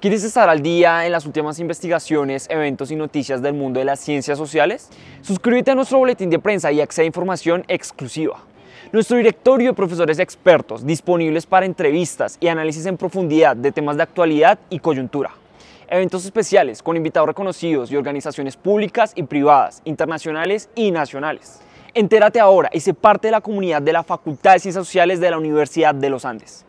¿Quieres estar al día en las últimas investigaciones, eventos y noticias del mundo de las ciencias sociales? Suscríbete a nuestro boletín de prensa y accede a información exclusiva. Nuestro directorio de profesores expertos disponibles para entrevistas y análisis en profundidad de temas de actualidad y coyuntura. Eventos especiales con invitados reconocidos y organizaciones públicas y privadas, internacionales y nacionales. Entérate ahora y sé parte de la comunidad de la Facultad de Ciencias Sociales de la Universidad de los Andes.